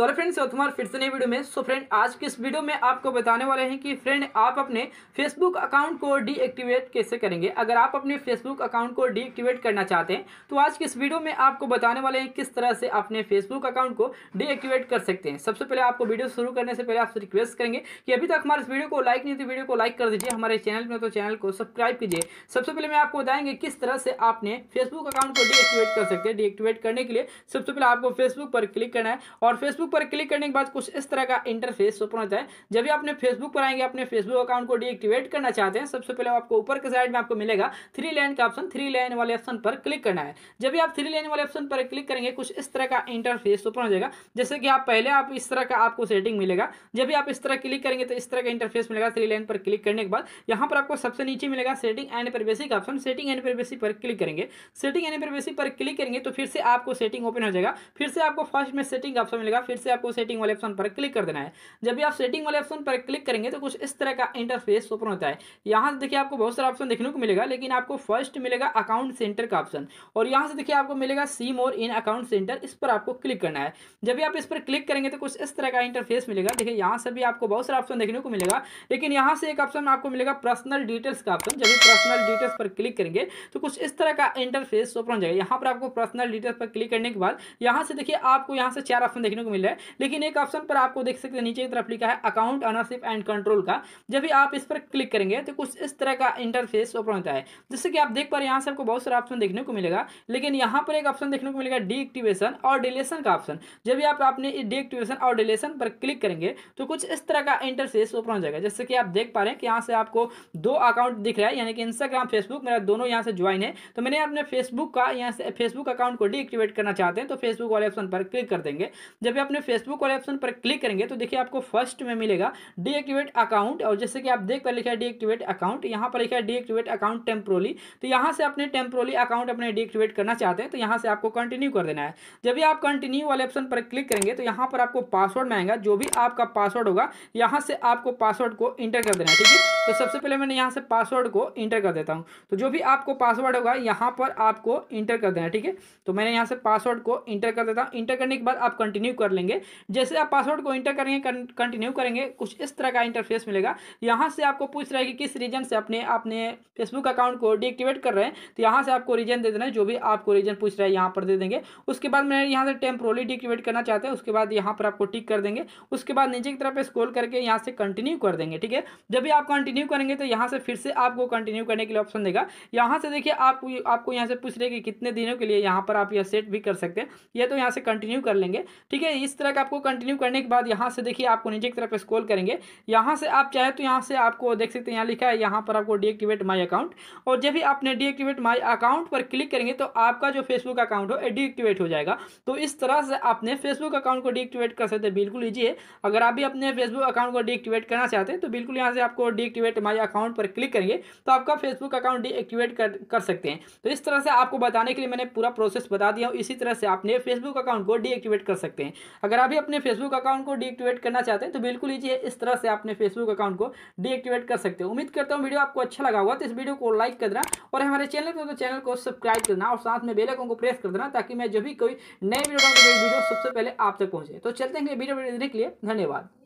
सो अरे फ्रेंड्स तुम्हारे फिर से नई वीडियो में सो फ्रेंड आज के इस वीडियो में आपको बताने वाले हैं कि फ्रेंड आप अपने फेसबुक अकाउंट को डीएक्टिवेट कैसे करेंगे अगर आप अपने फेसबुक अकाउंट को डीएक्टिवेट करना चाहते हैं तो आज के इस वीडियो में आपको बताने वाले हैं किस तरह से अपने फेसबुक अकाउंट को डीएक्टिवेट कर सकते हैं सबसे पहले आपको वीडियो शुरू करने से पहले आपसे रिक्वेस्ट करेंगे कि अभी तक हमारे इस वीडियो को लाइक नहीं तो वीडियो को लाइक कर दीजिए हमारे चैनल में तो चैनल को सब्सक्राइब कीजिए सबसे पहले मैं आपको बताएंगे किस तरह से आपने फेसबुक अकाउंट को डीएक्टिवेट कर सकते हैं डीएक्टिवेट करने के लिए सबसे पहले आपको फेसबुक पर क्लिक करना है और फेसबुक फेसबुक पर क्लिक करने के बाद कुछ इस तरह का इंटरफेस ओपन होता है जब भी आपने फेसबुक पर आएंगे अपने फेसबुक अकाउंट को डीएक्टिवेट करना चाहते हैं सबसे पहले आपको ऊपर के साइड में आपको मिलेगा थ्री लाइन का ऑप्शन थ्री लाइन वाले ऑप्शन पर क्लिक करना है जब भी आप थ्री लाइन वाले ऑप्शन पर क्लिक करेंगे कुछ इस तरह का इंटरफेस ओपन हो जाएगा जैसे कि आप पहले आप इस तरह का आपको सेटिंग मिलेगा जब भी आप इस तरह क्लिक करेंगे तो इस तरह का इंटरफेस मिलेगा थ्री लाइन पर क्लिक करने के बाद यहाँ पर आपको सबसे नीचे मिलेगा सेटिंग एंड प्राइवेसी का ऑप्शन सेटिंग एंड प्राइवेसी पर क्लिक करेंगे सेटिंग एंड प्राइवेसी पर क्लिक करेंगे तो फिर से आपको सेटिंग ओपन हो जाएगा फिर से आपको फर्स्ट में सेटिंग ऑप्शन मिलेगा फिर से आपको सेटिंग वाले ऑप्शन पर क्लिक कर देना है जब भी आप सेटिंग वाले ऑप्शन पर क्लिक करेंगे तो कुछ इस तरह का इंटरफेस ओपन होता है यहाँ से देखिए आपको बहुत सारा ऑप्शन देखने को मिलेगा लेकिन आपको फर्स्ट मिलेगा अकाउंट सेंटर का ऑप्शन और यहाँ से देखिए आपको मिलेगा सी मोर इन अकाउंट सेंटर इस पर आपको क्लिक करना है जब भी आप इस पर क्लिक करेंगे तो कुछ इस तरह का इंटरफेस मिलेगा देखिए यहाँ से भी आपको बहुत सारा ऑप्शन देखने को मिलेगा लेकिन यहाँ से एक ऑप्शन आपको मिलेगा पर्सनल डिटेल्स का ऑप्शन जब भी पर्सनल डिटेल्स पर क्लिक करेंगे तो कुछ इस तरह का इंटरफेस ओपन हो जाएगा यहाँ पर आपको पर्सनल डिटेल्स पर क्लिक करने के बाद यहाँ से देखिए आपको यहाँ से चार ऑप्शन देखने को शामिल है लेकिन एक ऑप्शन पर आपको देख सकते हैं नीचे की तरफ लिखा है अकाउंट ऑनरशिप एंड कंट्रोल का जब भी आप इस पर क्लिक करेंगे तो कुछ इस तरह का इंटरफेस ओपन होता है जैसे कि आप देख पा रहे हैं यहाँ से आपको बहुत सारा ऑप्शन देखने को मिलेगा लेकिन यहाँ पर एक ऑप्शन देखने को मिलेगा डीएक्टिवेशन और डिलेशन का ऑप्शन जब भी आप अपने डीएक्टिवेशन और डिलेशन पर क्लिक करेंगे तो कुछ इस तरह का इंटरफेस ओपन हो जाएगा जैसे कि आप देख पा रहे हैं कि यहाँ से आपको दो अकाउंट दिख रहा है यानी कि इंस्टाग्राम फेसबुक मेरा दोनों यहाँ से ज्वाइन है तो मैंने अपने फेसबुक का यहाँ से फेसबुक अकाउंट को डीएक्टिवेट करना चाहते हैं तो फेसबुक वाले ऑप्शन पर क्लिक कर देंगे जब आप अपने फेसबुक वाले ऑप्शन पर क्लिक करेंगे तो देखिए आपको फर्स्ट में मिलेगा डीएक्टिवेट अकाउंट और जैसे कि आप देख कर लिखा है डीएक्टिवेट अकाउंट यहाँ पर लिखा है डीएक्टिवेट अकाउंट टेम्प्रोली तो यहाँ से अपने टेम्प्रोली अकाउंट अपने डीएक्टिवेट करना चाहते हैं तो यहाँ से आपको कंटिन्यू कर देना है जब भी आप कंटिन्यू वाले ऑप्शन पर क्लिक करेंगे तो यहाँ पर आपको पासवर्ड में आएगा जो भी आपका पासवर्ड होगा यहाँ से आपको पासवर्ड को इंटर कर देना है ठीक है तो सबसे पहले मैंने यहाँ से पासवर्ड को इंटर कर देता हूँ तो जो भी आपको पासवर्ड होगा यहाँ पर आपको इंटर कर देना है ठीक है तो मैंने यहाँ से पासवर्ड को इंटर कर देता हूँ इंटर करने के बाद आप कंटिन्यू कर लेंगे लेंगे जैसे आप पासवर्ड को इंटर करेंगे कंटिन्यू करेंगे कुछ इस तरह का इंटरफेस मिलेगा यहाँ से आपको पूछ रहा है कि किस रीजन से अपने अपने फेसबुक अकाउंट को डीएक्टिवेट कर रहे हैं तो यहाँ से आपको रीजन दे देना है जो भी आपको रीजन पूछ रहा है यहाँ पर दे देंगे उसके बाद मैं यहाँ से टेम्प्रोली डीएक्टिवेट करना चाहते हैं उसके बाद यहाँ पर आपको टिक कर देंगे उसके बाद नीचे की तरफ स्क्रॉल करके यहाँ से कंटिन्यू कर देंगे ठीक है जब भी आप कंटिन्यू करेंगे तो यहाँ से फिर से आपको कंटिन्यू करने के लिए ऑप्शन देगा यहाँ से देखिए आपको आपको यहाँ से पूछ रहे कि कितने दिनों के लिए यहाँ पर आप यह सेट भी कर सकते हैं यह तो यहाँ से कंटिन्यू कर लेंगे ठीक है इस इस तरह का आपको कंटिन्यू करने के बाद यहाँ से देखिए आपको नीचे की तरफ स्क्रॉल करेंगे यहाँ से आप चाहे तो यहाँ से आपको देख सकते हैं यहाँ लिखा है यहाँ पर आपको डीएक्टिवेट माई अकाउंट और जब भी आपने डीएक्टिवेट माई अकाउंट पर क्लिक करेंगे तो आपका जो फेसबुक अकाउंट हो डीएक्टिवेट हो जाएगा तो इस तरह से आपने फेसबुक अकाउंट को डीएक्टिवेट कर सकते हैं बिल्कुल ईजी है अगर आप भी अपने फेसबुक अकाउंट को डीएक्टिवेट करना चाहते हैं तो बिल्कुल यहाँ से आपको डीएक्टिवेट माई अकाउंट पर क्लिक करेंगे तो आपका फेसबुक अकाउंट डीएक्टिवेट कर, सकते हैं तो इस तरह से आपको बताने के लिए मैंने पूरा प्रोसेस बता दिया इसी तरह से आपने फेसबुक अकाउंट को डीएक्टिवेट कर सकते हैं अगर आप भी अपने फेसबुक अकाउंट को डीएक्टिवेट करना चाहते हैं तो बिल्कुल लीजिए इस तरह से अपने फेसबुक अकाउंट को डीएक्टिवेट कर सकते हैं उम्मीद करता हूँ वीडियो आपको अच्छा लगा हुआ तो इस वीडियो को लाइक कर देना और हमारे चैनल तो को तो चैनल को सब्सक्राइब करना और साथ में बेलकों को प्रेस कर देना ताकि मैं जब भी कोई नए तो वीडियो सबसे पहले आप तक पहुँचे तो चलते हैं वीडियो देखने के लिए धन्यवाद